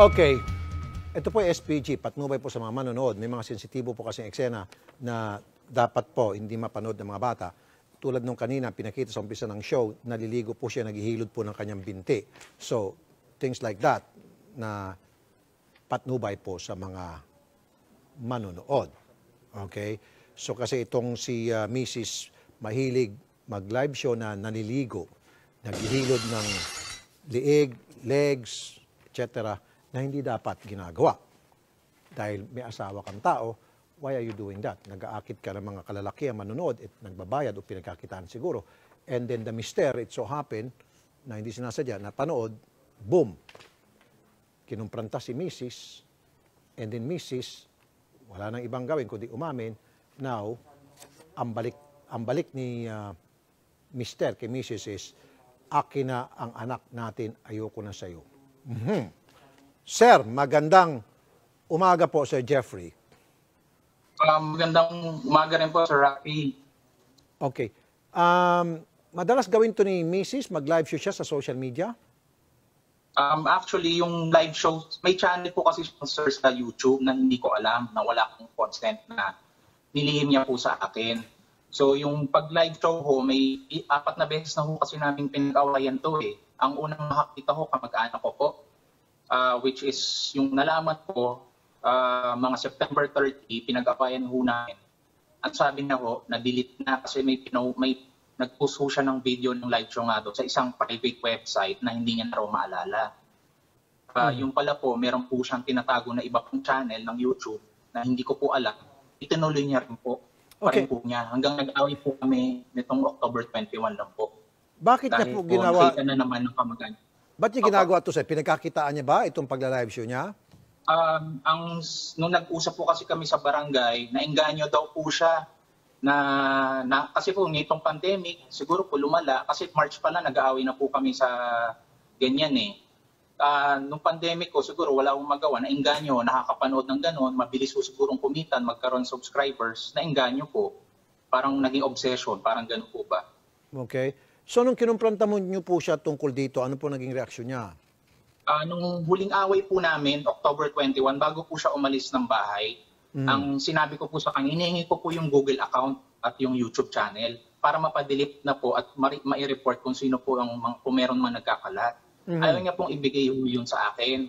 Okay. Ito po SPG, patnubay po sa mga manonood. May mga sensitibo po kasing eksena na dapat po hindi mapanood ng mga bata. Tulad nung kanina, pinakita sa umpisa ng show, naliligo po siya, naghihilod po ng kanyang binti. So, things like that na patnubay po sa mga manonood. Okay? So, kasi itong si uh, Mrs. Mahilig mag-live show na naniligo, naghihilod ng liig, legs, etc na hindi dapat ginagawa. Dahil may asawa kang tao, why are you doing that? Nag-aakit ka ng mga kalalaki ang manunood at nagbabayad o pinagkakitaan siguro. And then the mister, it so happened, na hindi sinasadya, napanood, boom, kinumpranta si Mrs. And then Mrs., wala nang ibang gawin kundi umamin. Now, ang balik, ang balik ni uh, ah, Mr. kay Mrs. is, akin na ang anak natin, ayoko na sa'yo. Mm-hmm. Sir, magandang umaga po, Sir Jeffrey. Um, magandang umaga rin po, Sir Rocky. Okay. Um, madalas gawin to ni Mrs. Mag-live show siya sa social media? Um, actually, yung live show, may channel po kasi sponsors sa YouTube na hindi ko alam na wala akong consent na nilihim niya po sa akin. So yung pag-live show ho, may apat na beses na ho kasi namin pinag-awayan to eh. Ang unang makakita ho, kamag-anak ko po uh, which is yung nalaman ko uh, mga September 30, pinag-apayan ho namin. At sabi na ho, na-delete na kasi may, you know, may nagpuso siya ng video ng live show nga doon sa isang private website na hindi niya na raw maalala. Uh, hmm. Yung pala po, meron po siyang tinatago na iba pong channel ng YouTube na hindi ko po alam. Itinuloy niya rin po. Okay. po niya. Hanggang nag-away po kami nitong October 21 lang po. Bakit Dahil na po, po ginawa? Dahil na naman ng kamagana. Ba't niya ginagawa to sir? Pinagkakitaan niya ba itong pagla-live show niya? Um, ang, nung nag-usap po kasi kami sa barangay, nainganyo daw po siya na, na kasi po nitong pandemic, siguro po lumala kasi March pa na nag-aaway na po kami sa ganyan eh. Uh, nung pandemic ko siguro wala akong magawa, nainganyo, nakakapanood ng ganun, mabilis ko sigurong kumitan, magkaroon subscribers, nainganyo po. Parang naging obsession, parang ganun po ba. Okay. So nung kinumpranta mo niyo po siya tungkol dito, ano po naging reaksyon niya? Uh, nung huling away po namin, October 21, bago po siya umalis ng bahay, mm. ang sinabi ko po sa kanya, hinihingi ko po yung Google account at yung YouTube channel para mapadelete na po at ma-report kung sino po ang mga, kung meron man nagkakalat. Mm-hmm. Ayaw niya pong ibigay ho yun sa akin.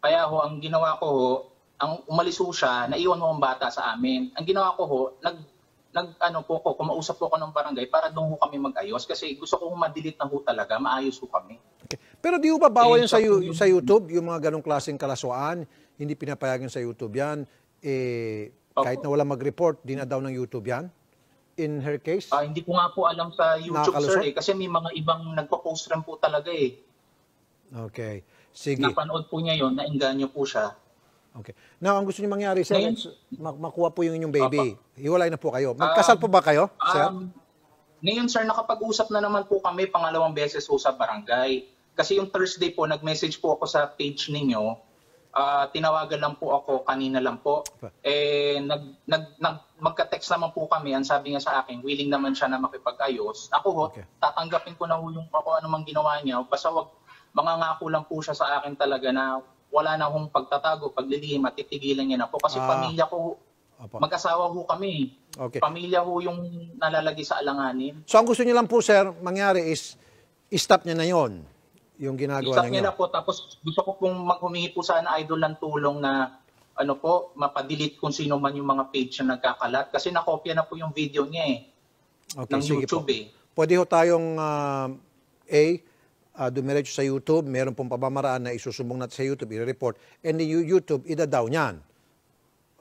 Kaya ho, ang ginawa ko ho, ang umalis ho siya, naiwan ho ang bata sa amin. Ang ginawa ko ho, nag nag ano po ko kumausap po ako ng barangay para doon ko kami mag-ayos kasi gusto ko ma-delete na ho talaga, maayos ho kami. Okay. Pero di ho ba bawal eh, yun sa, yung, sa YouTube, yung mga ganong klaseng kalaswaan? Hindi pinapayagan sa YouTube yan. Eh, kahit na wala mag-report, di na daw ng YouTube yan? in her case? Uh, hindi ko nga po alam sa YouTube, Nakakalusot? sir, eh, kasi may mga ibang nagpo-post rin po talaga eh. Okay. Sige. Napanood po niya yon na inganyo po siya. Okay. Now, ang gusto niyo mangyari, sir, Ngayon, makuha po yung inyong baby. Apa. Hiwalay na po kayo. Magkasal um, po ba kayo, sir? Um, ngayon, sir, nakapag-usap na naman po kami pangalawang beses po sa barangay. Kasi yung Thursday po, nag-message po ako sa page ninyo. Uh, tinawagan lang po ako kanina lang po. Eh, nag, nag, nag, magka-text naman po kami. Ang sabi niya sa akin, willing naman siya na makipag-ayos. Ako okay. tatanggapin ko na ho yung ako anumang ginawa niya. Basta wag, mangangako lang po siya sa akin talaga na wala na akong pagtatago, paglilihim at titigilan niya na po. Kasi ah. pamilya ko, Opo. mag-asawa ho kami. Okay. Pamilya ko yung nalalagi sa alanganin. So ang gusto niyo lang po sir, mangyari is, stop niya na yon yung ginagawa stop niya. Stop niya na po, tapos gusto ko pong maghumingi po sana idol ng tulong na ano po, mapadelete kung sino man yung mga page na nagkakalat. Kasi nakopya na po yung video niya eh. Okay, ng YouTube po. eh. Pwede ho tayong uh, A, uh, dumiretso sa YouTube, meron pong pamamaraan na isusubong natin sa YouTube, i-report, and then YouTube, ida-down yan.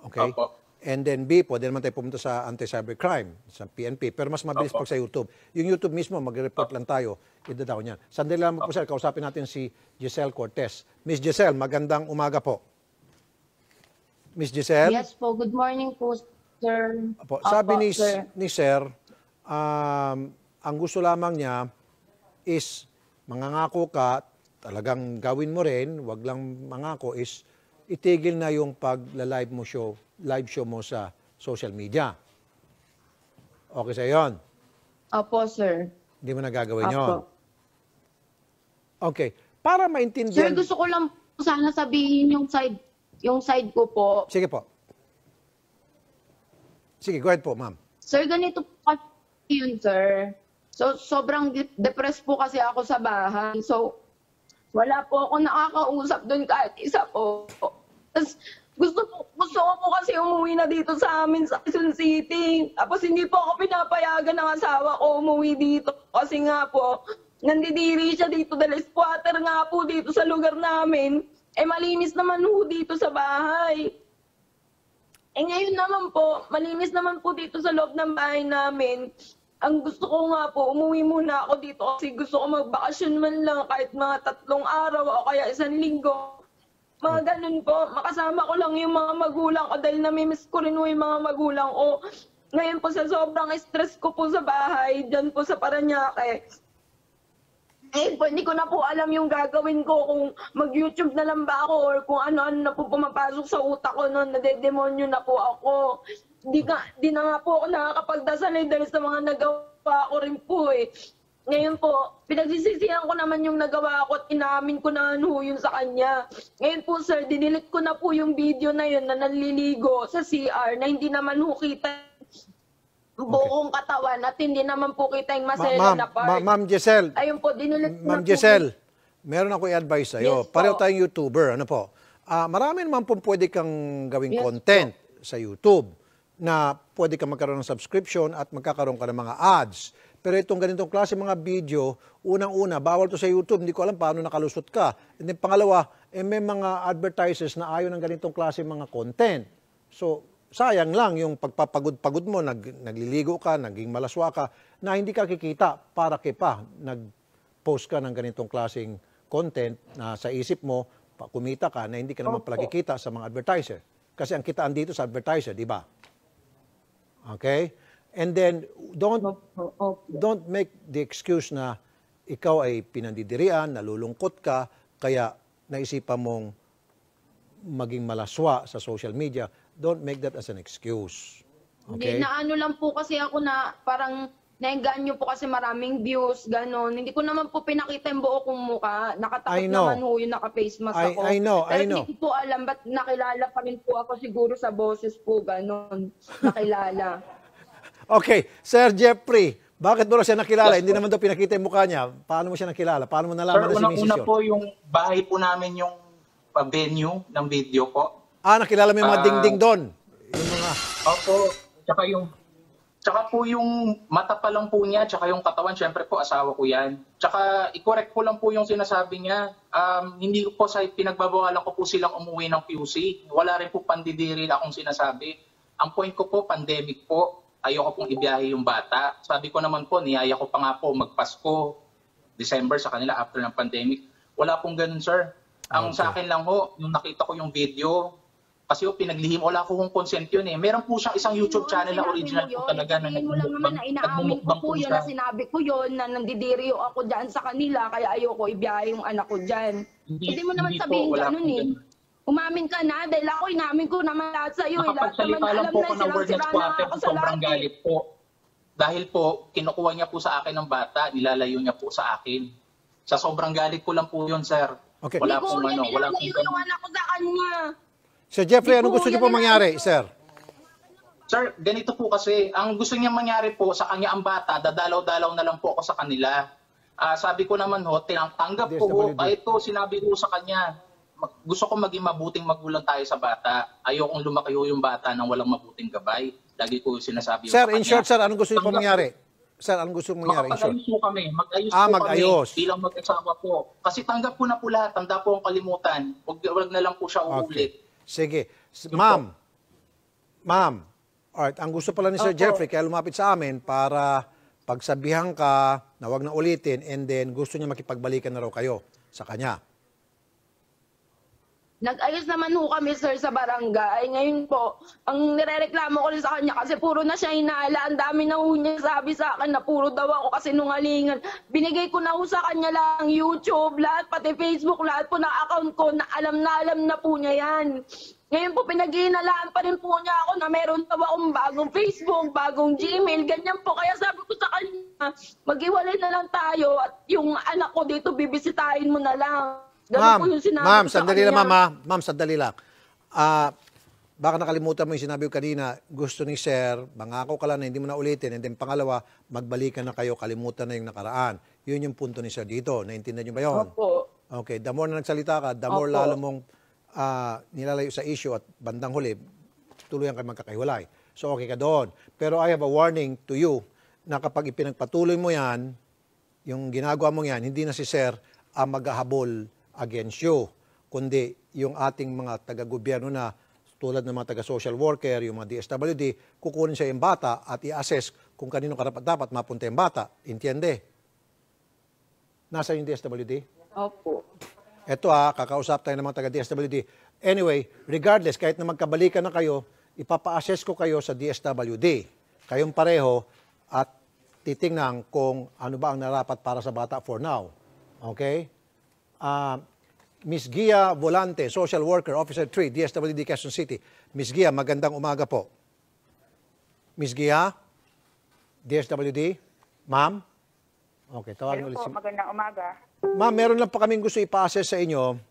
Okay? Opo. And then B, pwede naman tayo pumunta sa anti-cybercrime, sa PNP. Pero mas mabilis Opo. pag sa YouTube. Yung YouTube mismo, mag-report lang tayo. idadaw niyan. Sandali lang po, sir. Kausapin natin si Giselle Cortez. Miss Giselle, magandang umaga po. Miss Giselle? Yes po. Good morning po, sir. Opo. Sabi Opo, ni, sir. ni sir, um, ang gusto lamang niya is mangangako ka, talagang gawin mo rin, wag lang mangako is itigil na yung pagla-live mo show, live show mo sa social media. Okay sa yon? Opo, sir. Hindi mo na gagawin Opo. yon? Okay. Para maintindihan... Sir, gusto ko lang sana sabihin yung side, yung side ko po. Sige po. Sige, go ahead po, ma'am. Sir, ganito po yun, sir. So, sobrang depressed po kasi ako sa bahay. So, wala po ako nakakausap doon kahit isa po. Tapos, gusto, po, gusto ko po kasi umuwi na dito sa amin sa Quezon City. Tapos, hindi po ako pinapayagan ng asawa ko umuwi dito. Kasi nga po, nandidiri siya dito dahil squatter nga po dito sa lugar namin. Eh, malinis naman po dito sa bahay. Eh, ngayon naman po, malinis naman po dito sa loob ng bahay namin. Ang gusto ko nga po, umuwi muna ako dito kasi gusto ko magbakasyon man lang kahit mga tatlong araw o kaya isang linggo. Mga ganun po, makasama ko lang yung mga magulang ko dahil namimiss ko rin yung mga magulang ko. Ngayon po sa sobrang stress ko po sa bahay, dyan po sa Paranaque, eh, hindi ko na po alam yung gagawin ko kung mag-YouTube na lang ba ako or kung ano-ano na po pumapasok sa utak ko noon, nadedemonyo na po ako di, ka, di na nga po ako nakakapagdasal eh dahil sa mga nagawa ko rin po eh. Ngayon po, pinagsisisihan ko naman yung nagawa ko at inamin ko na ano yun sa kanya. Ngayon po sir, dinilit ko na po yung video na yun na nanliligo sa CR na hindi naman ho kita okay. buong katawan at hindi naman po kita yung masela ma na part. Ma'am ma, Giselle. Ayun po, dinilit ko Ma'am Giselle, meron ako i-advise sa'yo. Yes, Pareho tayong YouTuber, ano po. Uh, marami naman po pwede kang gawing yes, content po. sa YouTube na pwede ka magkaroon ng subscription at magkakaroon ka ng mga ads. Pero itong ganitong klase mga video, unang-una, bawal to sa YouTube, hindi ko alam paano nakalusot ka. And then pangalawa, eh, may mga advertisers na ayaw ng ganitong klase mga content. So, sayang lang yung pagpapagod-pagod mo, nag, nagliligo ka, naging malaswa ka, na hindi ka kikita para kay pa nag-post ka ng ganitong klaseng content na sa isip mo, kumita ka na hindi ka naman pala kikita sa mga advertiser. Kasi ang kitaan dito sa advertiser, di ba? Okay? And then, don't, don't make the excuse na ikaw ay pinandidirian, nalulungkot ka, kaya naisipan mong maging malaswa sa social media. Don't make that as an excuse. Okay? Hindi, na ano lang po kasi ako na parang naengganyo po kasi maraming views, ganon. Hindi ko naman po pinakita yung buo kong mukha. Nakatakot naman ho yung naka-face mask I- ako. I know, I Pero know. hindi ko po alam ba't nakilala pa rin po ako siguro sa boses po, ganon. Nakilala. Okay, Sir Jeffrey, bakit mo siya nakilala? Yes, Hindi naman daw pinakita yung mukha niya. Paano mo siya nakilala? Paano mo nalaman Sir, na si Mrs. unang-una po yung bahay po namin yung venue ng video ko. Ah, nakilala mo yung mga Ah. dingding doon. Yung mga, Opo, tsaka yung Tsaka po yung mata pa lang po niya, tsaka yung katawan, syempre po asawa ko yan. Tsaka i-correct ko lang po yung sinasabi niya. Um, hindi po sa pinagbabawalan ko po silang umuwi ng QC. Wala rin po pandidiri akong sinasabi. Ang point ko po, pandemic po. Ayoko pong ibiyahe yung bata. Sabi ko naman po, niyaya ko pa nga po magpasko December sa kanila after ng pandemic. Wala pong ganun, sir. Ang okay. sa akin lang ho, nung nakita ko yung video, kasi oh, pinaglihim, wala ko kung consent yun eh. Meron po siyang isang YouTube channel na original po talaga na mo lang naman inaamin ko po yun na sinabi ko yun na nandidiriyo ako dyan sa kanila kaya ayoko ibiyahe yung anak ko dyan. Hindi, Hindi mo naman hindi sabihin po, eh. ganun eh. Umamin ka na dahil ako inamin ko naman lahat sa iyo. Eh. Nakapagsalita lang po ko eh, ng word na squatter. Sobrang galit po. Dahil po, kinukuha niya po sa akin ng bata, nilalayo niya po sa akin. Sa sobrang galit ko lang po yun, sir. Okay. Wala po ano, wala pong ganun. Yung anak ko sa kanya. Sir Jeffrey, anong gusto niyo po mangyari, sir? Sir, ganito po kasi, ang gusto niya mangyari po sa kanya ang bata, dadalaw-dalaw na lang po ako sa kanila. Ah, sabi ko naman ho, tinatanggap ko ho, DSWD. ito, sinabi ko sa kanya, gusto ko maging mabuting magulang tayo sa bata. Ayokong lumaki ho yung bata nang walang mabuting gabay. Lagi ko sinasabi ho Sir, sa in short, sir, anong gusto niyo po mangyari? Sir, anong gusto mong mangyari, in short? Makapag-ayos po kami. Mag-ayos Ah, po mag kami bilang mag-asawa po. Kasi tanggap ko na po lahat. Tanda po ang kalimutan. Huwag, na lang po siya uulit. Sige. Ma'am. Ma'am. Alright, ang gusto pala ni Sir Opo. Jeffrey, kaya lumapit sa amin para pagsabihan ka na wag na ulitin and then gusto niya makipagbalikan na raw kayo sa kanya. Nag-ayos naman ho kami, sir, sa barangay. Ngayon po, ang nirereklamo ko rin sa kanya kasi puro na siya inaala. Ang dami na ho niya sabi sa akin na puro daw ako kasi nungalingan. Binigay ko na ho sa kanya lang YouTube, lahat, pati Facebook, lahat po na account ko na alam na alam na po niya yan. Ngayon po, pinag-iinalaan pa rin po niya ako na meron daw akong bagong Facebook, bagong Gmail, ganyan po. Kaya sabi ko sa kanya, mag na lang tayo at yung anak ko dito, bibisitahin mo na lang. Ganun Ma'am, ma'am, ko sa sandali lang, ma'am. ah. Ma'am, sandali lang. Ah, baka nakalimutan mo yung sinabi ko kanina, gusto ni Sir, mangako ka lang na hindi mo na ulitin, and then pangalawa, magbalikan na kayo, kalimutan na yung nakaraan. Yun yung punto ni Sir dito. Naintindihan niyo ba yun? Opo. Okay, the more na nagsalita ka, the more Opo. lalo mong ah, nilalayo sa issue at bandang huli, tuluyan kayo magkakahiwalay. So okay ka doon. Pero I have a warning to you na kapag ipinagpatuloy mo yan, yung ginagawa mo yan, hindi na si Sir ang maghahabol against you, kundi yung ating mga taga-gobyerno na tulad ng mga taga-social worker, yung mga DSWD, kukunin siya yung bata at i-assess kung kanino karapat dapat mapunta yung bata. Intiende? Nasa yung DSWD? Opo. Ito ha, ah, kakausap tayo ng mga taga-DSWD. Anyway, regardless, kahit na magkabalikan na kayo, ipapa-assess ko kayo sa DSWD. Kayong pareho at titingnan kung ano ba ang narapat para sa bata for now. Okay? uh, ah, Ms. Gia Volante, Social Worker, Officer 3, DSWD Quezon City. Ms. Gia, magandang umaga po. Ms. Gia, DSWD, ma'am? Okay, tawag ulit. po, si... magandang umaga. Ma'am, meron lang po kaming gusto ipa-assess sa inyo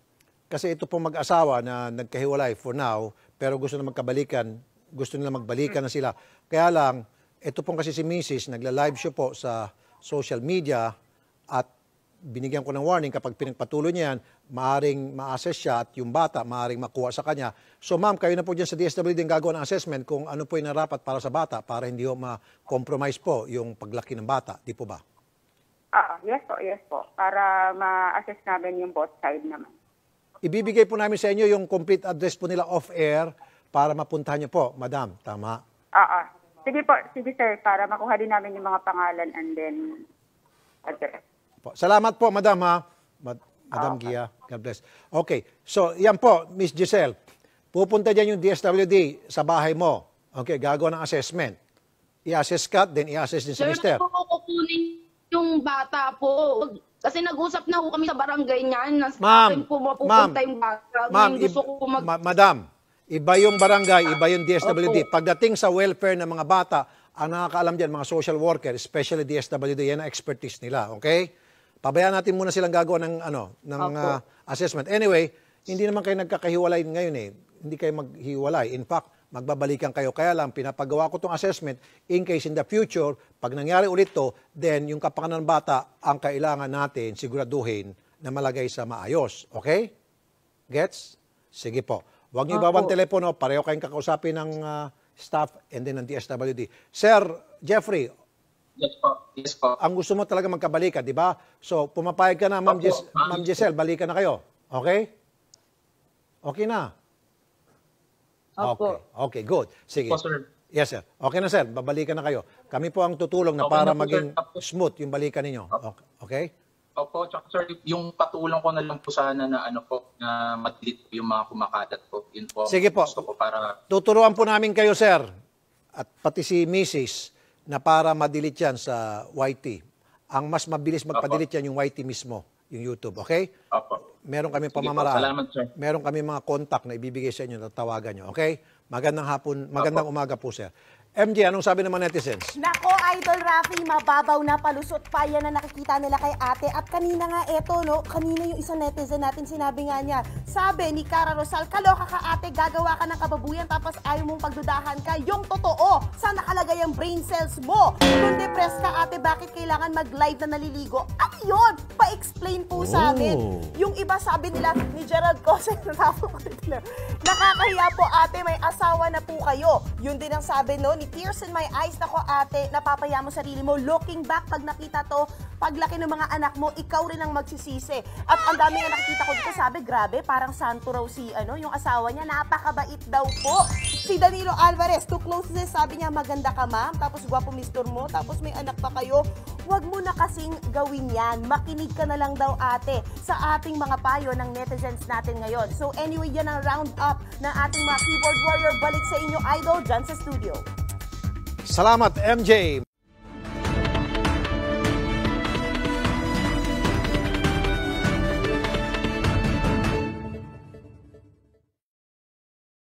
kasi ito pong mag-asawa na nagkahiwalay for now pero gusto na magkabalikan, gusto nila magbalikan na sila. Kaya lang, ito pong kasi si Mrs. nagla-live show po sa social media at binigyan ko ng warning, kapag pinagpatuloy niya yan, maaring ma-assess siya at yung bata, maaring makuha sa kanya. So ma'am, kayo na po dyan sa DSWD din gagawa ng assessment kung ano po yung narapat para sa bata para hindi ho ma-compromise po yung paglaki ng bata. Di po ba? Ah, yes po, yes po. Para ma-assess namin yung both side naman. Ibibigay po namin sa inyo yung complete address po nila off-air para mapuntahan niyo po, madam. Tama? Ah, ah. Sige po, sige sir, para makuha din namin yung mga pangalan and then address. Po. Salamat po, Madam, ha? Madam ah, okay. Gia. God bless. Okay. So, yan po, Miss Giselle. Pupunta dyan yung DSWD sa bahay mo. Okay, gagawa ng assessment. I-assess ka, then i-assess din si mister. Sir, kukunin yung bata po. Kasi nag-usap na ho kami sa barangay niyan. Ma'am, ma'am, ma'am, gusto ko mag- ma- madam, iba yung barangay, iba yung DSWD. Opo. Pagdating sa welfare ng mga bata, ang nakakaalam dyan, mga social worker, especially DSWD, yan ang expertise nila, okay? Pabayaan natin muna silang gagawa ng ano, ng uh, assessment. Anyway, hindi naman kayo nagkakahiwalay ngayon eh. Hindi kayo maghiwalay. In fact, magbabalikan kayo. Kaya lang, pinapagawa ko tong assessment in case in the future, pag nangyari ulit to, then yung kapakanan ng bata ang kailangan natin siguraduhin na malagay sa maayos. Okay? Gets? Sige po. Huwag niyo ibaba telepono. Pareho kayong kakausapin ng uh, staff and then ng DSWD. Sir Jeffrey, Yes po. Yes po. Ang gusto mo talaga magkabalikan, di ba? So, pumapayag ka na, Ma'am Gis- Ma Giselle, balikan na kayo. Okay? Okay na? Opo. Okay, okay good. Sige. Opo, sir. Yes, sir. Okay na, sir. Babalikan na kayo. Kami po ang tutulong na para maging smooth yung balikan ninyo. Okay? Opo, tsaka sir, yung patulong ko na lang po sana na ano po, na mag po yung mga kumakalat po. Yun po Sige po. gusto ko para Tuturuan po namin kayo, sir. At pati si Mrs na para madelete yan sa YT. Ang mas mabilis magpadelete yan yung YT mismo, yung YouTube, okay? Opo. Meron kami pamamaraan. Salamat, sir. Meron kami mga contact na ibibigay sa inyo na tawagan nyo, okay? Magandang hapon, magandang Opo. umaga po, sir. MJ, anong sabi ng mga netizens? Nako, Idol Rafi, mababaw na palusot pa yan na nakikita nila kay ate. At kanina nga eto, no, kanina yung isang netizen natin sinabi nga niya, sabi ni Cara Rosal, kaloka ka ate, gagawa ka ng kababuyan tapos ayaw mong pagdudahan ka. Yung totoo, saan nakalagay ang brain cells mo? Kung depressed ka ate, bakit kailangan mag-live na naliligo? At ano yun, pa-explain po oh. sa amin. Yung iba sabi nila ni Gerald Cossack, natapos ko nakakahiya po ate, may asawa na po kayo. Yun din ang sabi no, tears in my eyes. Nako ate, napapayamo sarili mo. Looking back, pag nakita to, paglaki ng mga anak mo, ikaw rin ang magsisisi. At ang dami na nakikita ko dito, sabi, grabe, parang santo raw si, ano, yung asawa niya. Napakabait daw po. Si Danilo Alvarez, to close this, sabi niya, maganda ka ma'am, tapos gwapo mister mo, tapos may anak pa kayo. Huwag mo na kasing gawin yan. Makinig ka na lang daw ate sa ating mga payo ng netizens natin ngayon. So anyway, yan ang round up ng ating mga keyboard warrior. Balik sa inyo, idol, dyan sa studio. Salamat, MJ!